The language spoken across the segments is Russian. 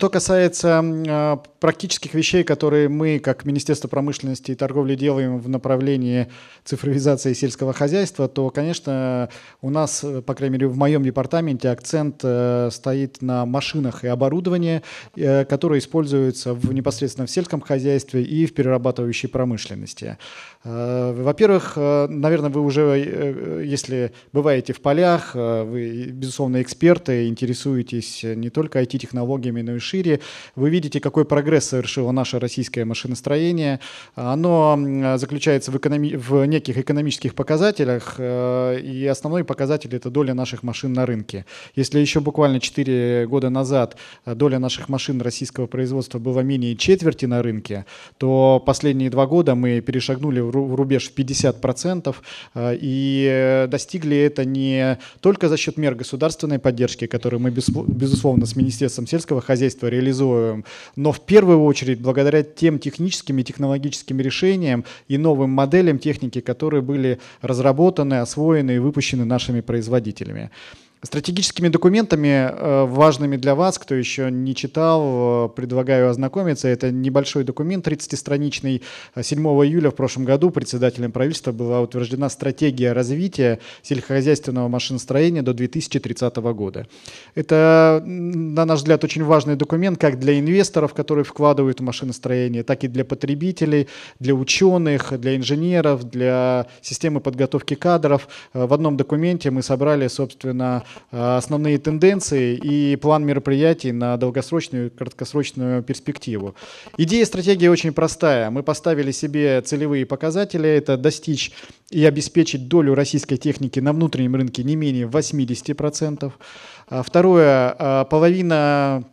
Что касается а, практических вещей, которые мы, как Министерство промышленности и торговли, делаем в направлении цифровизации сельского хозяйства, то, конечно, у нас, по крайней мере, в моем департаменте акцент э, стоит на машинах и оборудовании, э, которые используются в, непосредственно в сельском хозяйстве и в перерабатывающей промышленности. Э, во-первых, наверное, вы уже, если бываете в полях, вы, безусловно, эксперты, интересуетесь не только IT-технологиями, но и шире, вы видите, какой прогресс прогресс совершило наше российское машиностроение. Оно заключается в, экономи- в неких экономических показателях, э, и основной показатель – это доля наших машин на рынке. Если еще буквально 4 года назад э, доля наших машин российского производства была менее четверти на рынке, то последние два года мы перешагнули в рубеж в 50%, э, и достигли это не только за счет мер государственной поддержки, которые мы, безусловно, с Министерством сельского хозяйства реализуем, но в первую первую очередь благодаря тем техническим и технологическим решениям и новым моделям техники, которые были разработаны, освоены и выпущены нашими производителями. Стратегическими документами, э, важными для вас, кто еще не читал, э, предлагаю ознакомиться. Это небольшой документ, 30-страничный. 7 э, июля в прошлом году председателем правительства была утверждена стратегия развития сельскохозяйственного машиностроения до 2030 года. Это, на наш взгляд, очень важный документ как для инвесторов, которые вкладывают в машиностроение, так и для потребителей, для ученых, для инженеров, для системы подготовки кадров. В одном документе мы собрали, собственно, Э, основные тенденции и план мероприятий на долгосрочную и краткосрочную перспективу. Идея стратегии очень простая. Мы поставили себе целевые показатели. Это достичь и обеспечить долю российской техники на внутреннем рынке не менее 80%. А второе, э, половина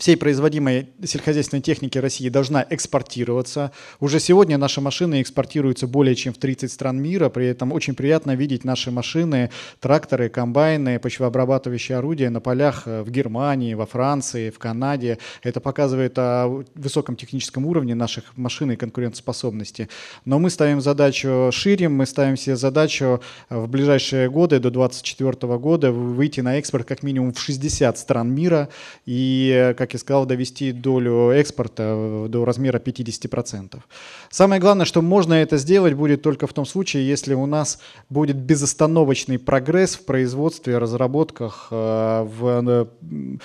всей производимой сельскохозяйственной техники России должна экспортироваться. Уже сегодня наши машины экспортируются более чем в 30 стран мира, при этом очень приятно видеть наши машины, тракторы, комбайны, почвообрабатывающие орудия на полях э, в Германии, во Франции, в Канаде. Это показывает о высоком техническом уровне наших машин и конкурентоспособности. Но мы ставим задачу шире, мы ставим себе задачу э, в ближайшие годы, до 2024 года, выйти на экспорт как минимум в 60 стран мира и э, как как я сказал, довести долю экспорта э, до размера 50%. Самое главное, что можно это сделать будет только в том случае, если у нас будет безостановочный прогресс в производстве, разработках, э, в э,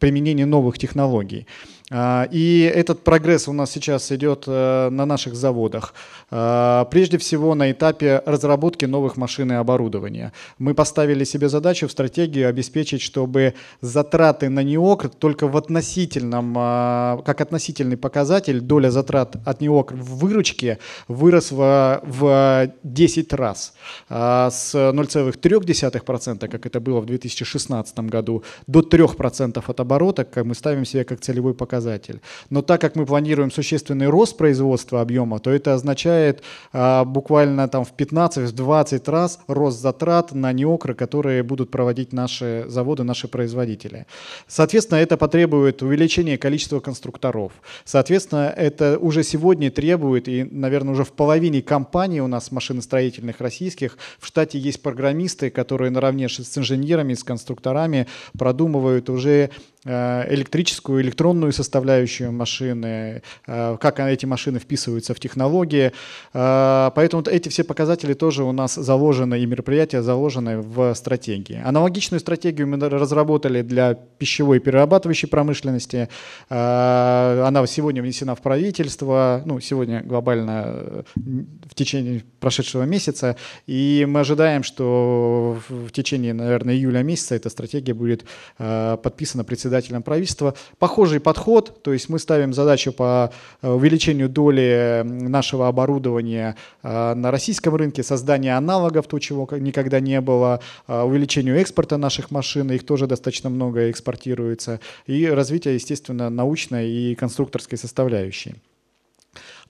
применении новых технологий. А, и этот прогресс у нас сейчас идет э, на наших заводах. А, прежде всего на этапе разработки новых машин и оборудования. Мы поставили себе задачу в стратегии обеспечить, чтобы затраты на неокр только в относительном, а, как относительный показатель, доля затрат от неокр в выручке выросла в 10 раз. С 0,3%, как это было в 2016 году, до 3% от оборота, как мы ставим себе как целевой показатель показатель. Но так как мы планируем существенный рост производства объема, то это означает а, буквально там в 15-20 раз рост затрат на неокры, которые будут проводить наши заводы, наши производители. Соответственно, это потребует увеличения количества конструкторов. Соответственно, это уже сегодня требует, и, наверное, уже в половине компаний у нас машиностроительных российских в штате есть программисты, которые наравне с инженерами, с конструкторами продумывают уже Э, электрическую, электронную составляющую машины, э, как эти машины вписываются в технологии. Э, поэтому эти все показатели тоже у нас заложены, и мероприятия заложены в стратегии. Аналогичную стратегию мы разработали для пищевой перерабатывающей промышленности. Она сегодня внесена в правительство, ну, сегодня глобально в течение прошедшего месяца, и мы ожидаем, что в течение, наверное, июля месяца эта стратегия будет подписана председателем законодателем правительства. Похожий подход, то есть мы ставим задачу по э, увеличению доли нашего оборудования э, на российском рынке, создание аналогов, то, чего никогда не было, э, увеличению экспорта наших машин, их тоже достаточно много экспортируется, и развитие, естественно, научной и конструкторской составляющей.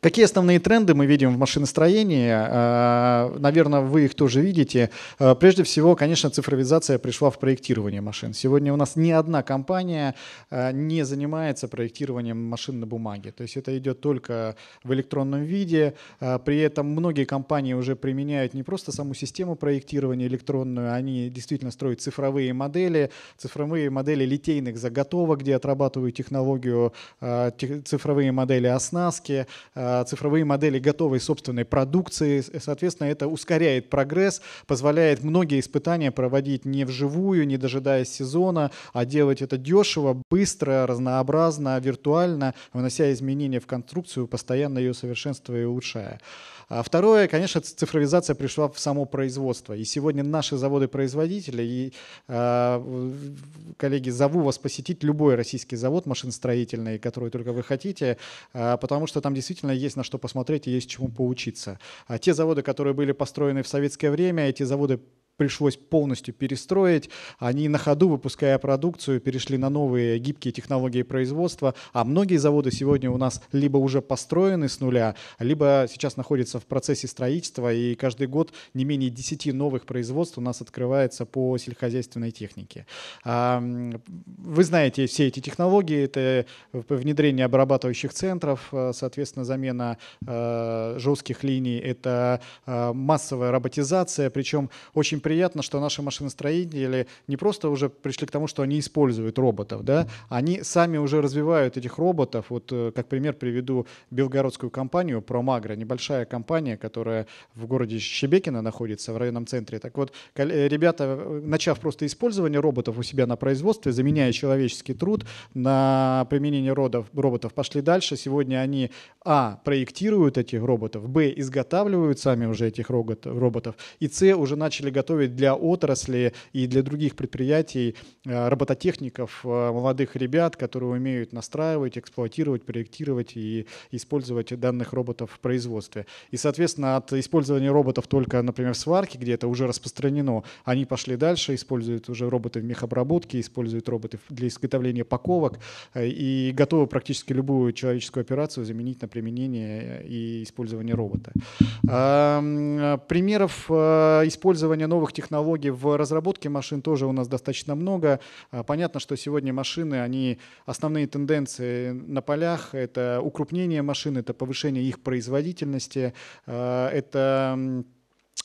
Какие основные тренды мы видим в машиностроении? А, Наверное, вы их тоже видите. А, прежде всего, конечно, цифровизация пришла в проектирование машин. Сегодня у нас ни одна компания а, не занимается проектированием машин на бумаге. То есть это идет только в электронном виде. При этом многие компании уже применяют не просто саму систему проектирования электронную, они действительно строят цифровые модели, цифровые модели литейных заготовок, где отрабатывают технологию, цифровые модели оснастки, цифровые модели готовой собственной продукции. Соответственно, это ускоряет прогресс, позволяет многие испытания проводить не вживую, не дожидаясь сезона, а делать это дешево, быстро, разнообразно, виртуально, внося изменения в конструкцию, постоянно ее совершенствуя и улучшая. А второе, конечно, цифровизация пришла в само производство. И сегодня наши заводы-производители, и, а, коллеги, зову вас посетить любой российский завод машиностроительный, который только вы хотите, а, потому что там действительно есть на что посмотреть и есть чему поучиться. А те заводы, которые были построены в советское время, эти заводы пришлось полностью перестроить. Они на ходу, выпуская продукцию, перешли на новые гибкие технологии производства. А многие заводы сегодня у нас либо уже построены с нуля, либо сейчас находятся в процессе строительства. И каждый год не менее 10 новых производств у нас открывается по сельскохозяйственной технике. Вы знаете все эти технологии. Это внедрение обрабатывающих центров, э, соответственно, замена э, жестких линий. Это э, массовая роботизация, причем очень приятно, что наши машиностроители не просто уже пришли к тому, что они используют роботов, да, они сами уже развивают этих роботов. Вот э, как пример приведу белгородскую компанию Промагра, небольшая компания, которая в городе Щебекино находится, в районном центре. Так вот, э, ребята, э, начав просто использование роботов у себя на производстве, заменяя человеческий труд на применение родов, роботов, пошли дальше. Сегодня они, а, проектируют этих роботов, б, изготавливают сами уже этих роботов, и, с, уже начали готовить готовить для отрасли и для других предприятий э, робототехников, э, молодых ребят, которые умеют настраивать, эксплуатировать, проектировать и использовать данных роботов в производстве. И, соответственно, от использования роботов только, например, в сварке, где это уже распространено, они пошли дальше, используют уже роботы в мехобработке, используют роботы для изготовления паковок э, и готовы практически любую человеческую операцию заменить на применение и использование робота. Примеров использования новых новых технологий в разработке машин тоже у нас достаточно много. А, понятно, что сегодня машины, они основные тенденции на полях — это укрупнение машин, это повышение их производительности, а, это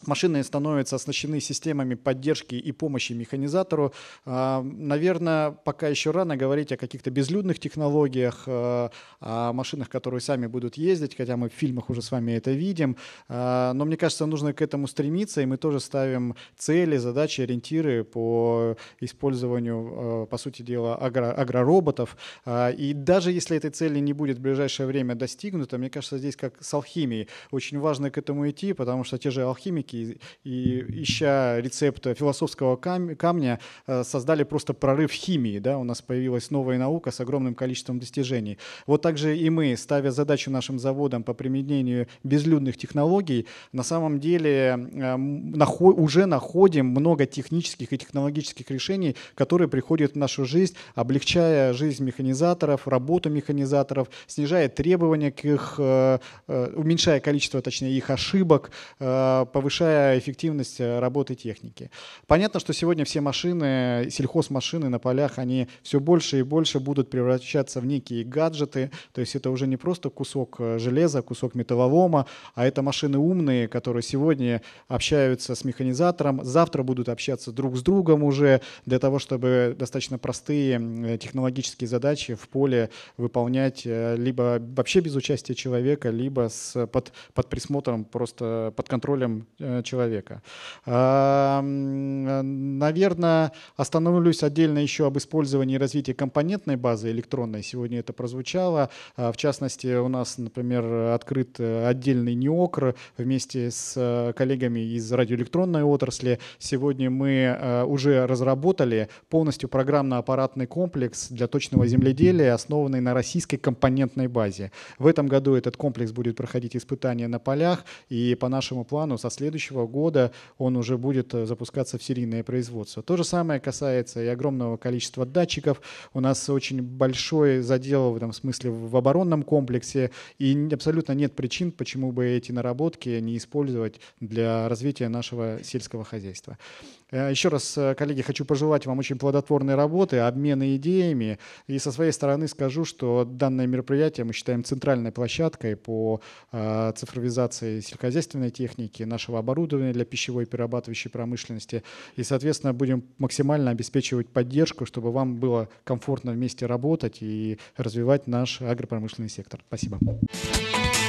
машины становятся оснащены системами поддержки и помощи механизатору. А, Наверное, пока еще рано говорить о каких-то безлюдных технологиях, э, о машинах, которые сами будут ездить, хотя мы в фильмах уже с вами это видим. А, но мне кажется, нужно к этому стремиться, и мы тоже ставим цели, задачи, ориентиры по использованию, э, по сути дела, агро агророботов. А, и даже если этой цели не будет в ближайшее время достигнута, мне кажется, здесь как с алхимией. Очень важно к этому идти, потому что те же алхимики философски, и, ища рецепта философского камня, э, создали просто прорыв химии. Да? У нас появилась новая наука с огромным количеством достижений. Вот также и мы, ставя задачу нашим заводам по применению безлюдных технологий, на самом деле э, уже находим много технических и технологических решений, которые приходят в нашу жизнь, облегчая жизнь механизаторов, работу механизаторов, снижая требования к их, э, уменьшая количество, точнее, их ошибок, повышая повышая эффективность э, работы техники. Понятно, что сегодня все машины, сельхозмашины на полях, они все больше и больше будут превращаться в некие гаджеты, то есть это уже не просто кусок э, железа, кусок металлолома, а это машины умные, которые сегодня общаются с механизатором, завтра будут общаться друг с другом уже для того, чтобы достаточно простые технологические задачи в поле выполнять э, либо вообще без участия человека, либо с, под, под присмотром, просто под контролем Э, человека. Наверное, остановлюсь отдельно еще об использовании и развитии компонентной базы электронной. Сегодня это прозвучало. А, в частности, у нас, например, открыт э, отдельный НИОКР вместе с э, коллегами из радиоэлектронной отрасли. Сегодня мы уже разработали полностью программно-аппаратный комплекс для точного земледелия, основанный на российской компонентной базе. В этом году этот комплекс будет проходить испытания на полях, и по нашему плану со следующего следующего года он уже будет э, запускаться в серийное производство. То же самое касается и огромного количества датчиков. У нас очень большой задел в этом смысле в оборонном комплексе, и абсолютно нет причин, почему бы эти наработки не использовать для развития нашего сельского хозяйства. Э, еще раз, э, коллеги, хочу пожелать вам очень плодотворной работы, обмена идеями. И со своей стороны скажу, что данное мероприятие мы считаем центральной площадкой по цифровизации сельскохозяйственной техники нашего оборудования оборудования для пищевой перерабатывающей промышленности. И, соответственно, будем максимально обеспечивать поддержку, чтобы вам было комфортно вместе работать и развивать наш агропромышленный сектор. Спасибо. Спасибо.